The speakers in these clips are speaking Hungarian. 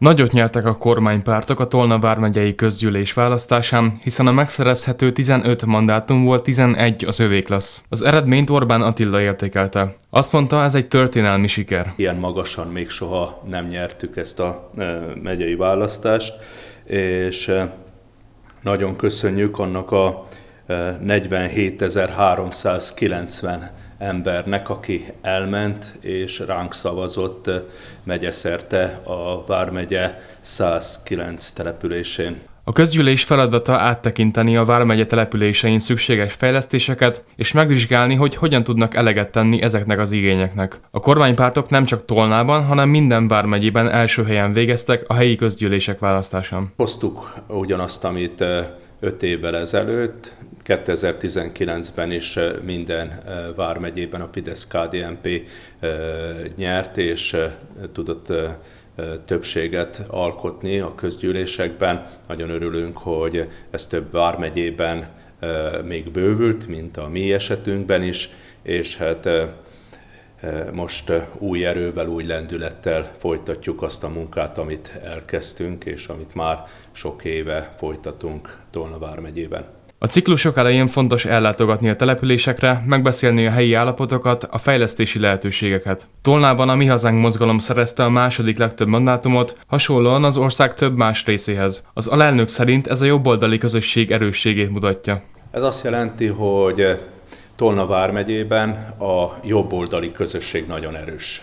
Nagyot nyertek a kormánypártok a Tolna vármegyei közgyűlés választásán, hiszen a megszerezhető 15 mandátum volt 11 az övék lesz. Az eredményt Orbán Attila értékelte. Azt mondta, ez egy történelmi siker. Ilyen magasan még soha nem nyertük ezt a e, megyei választást, és e, nagyon köszönjük annak a 47.390 embernek, aki elment és ránk szavazott eh, megyeszerte a Vármegye 109 településén. A közgyűlés feladata áttekinteni a Vármegye településein szükséges fejlesztéseket, és megvizsgálni, hogy hogyan tudnak eleget tenni ezeknek az igényeknek. A kormánypártok nem csak Tolnában, hanem minden Vármegyében első helyen végeztek a helyi közgyűlések választásán. Hoztuk ugyanazt, amit eh, öt évvel ezelőtt, 2019-ben is eh, minden eh, vármegyében a Pidesz kdnp eh, nyert, és tudott többséget alkotni a közgyűlésekben. Nagyon örülünk, hogy ez több vármegyében még bővült, mint a mi esetünkben is, és hát most új erővel, új lendülettel folytatjuk azt a munkát, amit elkezdtünk, és amit már sok éve folytatunk Tolna vármegyében. A ciklusok elején fontos ellátogatni a településekre, megbeszélni a helyi állapotokat, a fejlesztési lehetőségeket. Tolnában a Mi Hazánk mozgalom szerezte a második legtöbb mandátumot, hasonlóan az ország több más részéhez. Az alelnök szerint ez a jobboldali közösség erősségét mutatja. Ez azt jelenti, hogy Tolna vármegyében a jobboldali közösség nagyon erős.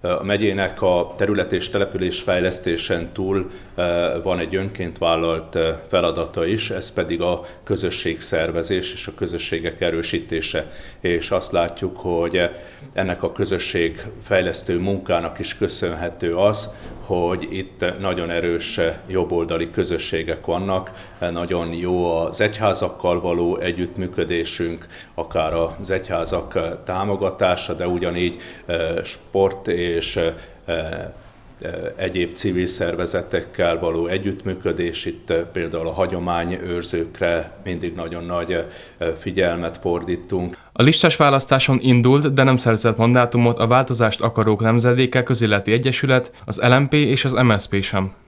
A megyének a terület és település fejlesztésen túl e, van egy önként vállalt e, feladata is, ez pedig a közösségszervezés és a közösségek erősítése. És azt látjuk, hogy e, ennek a közösség fejlesztő munkának is köszönhető az, hogy itt nagyon erős jobboldali közösségek vannak, nagyon jó az egyházakkal való együttműködésünk, akár az egyházak támogatása, de ugyanígy sport és és eh, eh, egyéb civil szervezetekkel való együttműködés, itt eh, például a hagyományőrzőkre mindig nagyon nagy figyelmet fordítunk. A listás választáson indult, de nem szerzett mandátumot a változást akarók nemzedéke közéleti egyesület, az LMP és az MSZP sem.